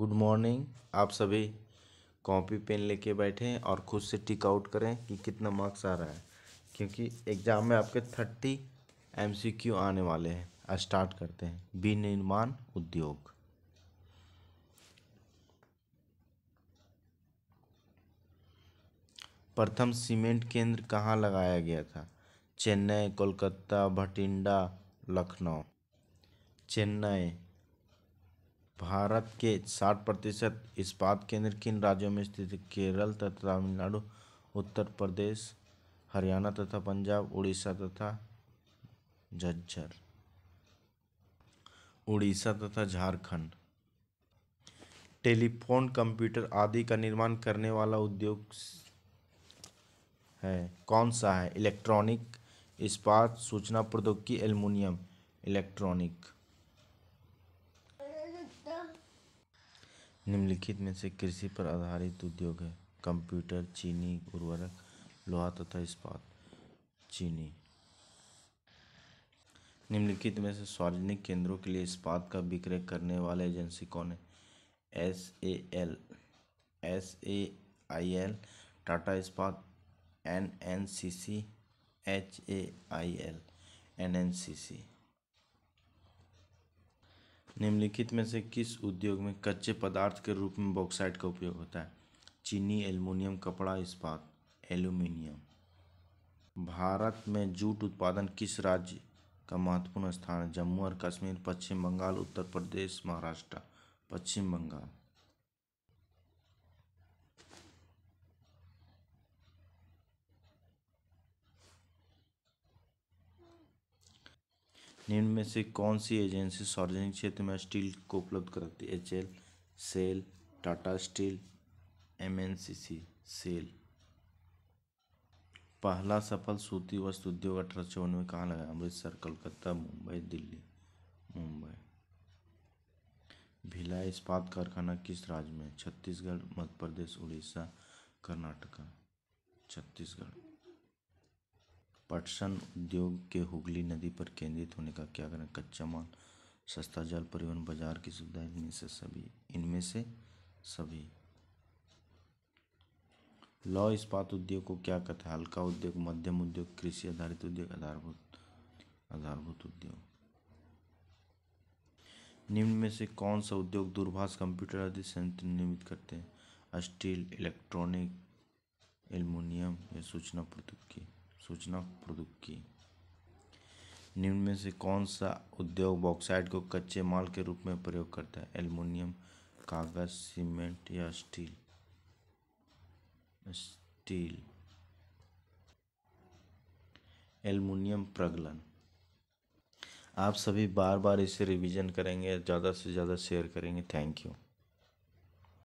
good morning आप सभी copy pen लेके बैठें और खुद से टिक आउट करें कि कितना मार्क्स आ रहा है क्योंकि एग्ज़ाम में आपके थर्टी एमसीक्यू आने वाले हैं स्टार्ट करते हैं विनिर्माण उद्योग प्रथम सीमेंट केंद्र कहाँ लगाया गया था चेन्नई कोलकाता भटिंडा लखनऊ चेन्नई भारत के साठ प्रतिशत इस्पात केंद्र किन राज्यों में स्थित केरल तथा तमिलनाडु उत्तर प्रदेश हरियाणा तथा पंजाब उड़ीसा तथा झज्जर उड़ीसा तथा झारखंड टेलीफोन कंप्यूटर आदि का निर्माण करने वाला उद्योग है कौन सा है इलेक्ट्रॉनिक इस्पात सूचना प्रौद्योगिकी एल्युमिनियम इलेक्ट्रॉनिक निम्नलिखित में से कृषि पर आधारित उद्योग है कंप्यूटर चीनी उर्वरक लोहा तथा इस्पात चीनी निम्नलिखित में से सार्वजनिक केंद्रों के लिए इस्पात का विक्रय करने वाले एजेंसी कौन है S A L S A I L Tata Ispat N N C C H A I L N N C C निम्नलिखित में से किस उद्योग में कच्चे पदार्थ के रूप में बॉक्साइट का उपयोग होता है चीनी एल्युमिनियम कपड़ा इस्पात एल्यूमिनियम भारत में जूट उत्पादन किस राज्य का महत्वपूर्ण स्थान है जम्मू और कश्मीर पश्चिम बंगाल उत्तर प्रदेश महाराष्ट्र पश्चिम बंगाल निम्न में से कौन सी एजेंसी सार्वजनिक क्षेत्र में स्टील को उपलब्ध कराती है H L SAIL Tata steel M N C C SAIL पहला सफल सूती वस्त्र उद्योग अठारह चौवन में कहाँ लगा अमृतसर कलकत्ता मुंबई दिल्ली मुंबई भिलाई इस्पात कारखाना किस राज्य में छत्तीसगढ़ मध्य प्रदेश उड़ीसा कर्नाटका छत्तीसगढ़ पटसन उद्योग के हुगली नदी पर केंद्रित होने का क्या कारण कच्चा माल सस्ता जल परिवहन बाजार की सुविधा इनमें से सभी इनमें से सभी लौ इस्पात उद्योग को क्या कहते हैं हल्का उद्योग मध्यम उद्योग कृषि आधारित उद्योग आधारभूत आधारभूत उद्योग निम्न में से कौन सा उद्योग दूरभाष कंप्यूटर आदि संयंत्र निर्मित करते हैं स्टील इलेक्ट्रॉनिक एल्युमिनियम या सूचना प्रौद्योगिकी सूचना प्रौद्योगिकी की निम्न में से कौन सा उद्योग बॉक्साइड को कच्चे माल के रूप में प्रयोग करता है एल्युमिनियम कागज सीमेंट या स्टील स्टील एल्युमिनियम प्रगलन आप सभी बार बार इसे रिवीजन करेंगे ज़्यादा से ज़्यादा शेयर करेंगे थैंक यू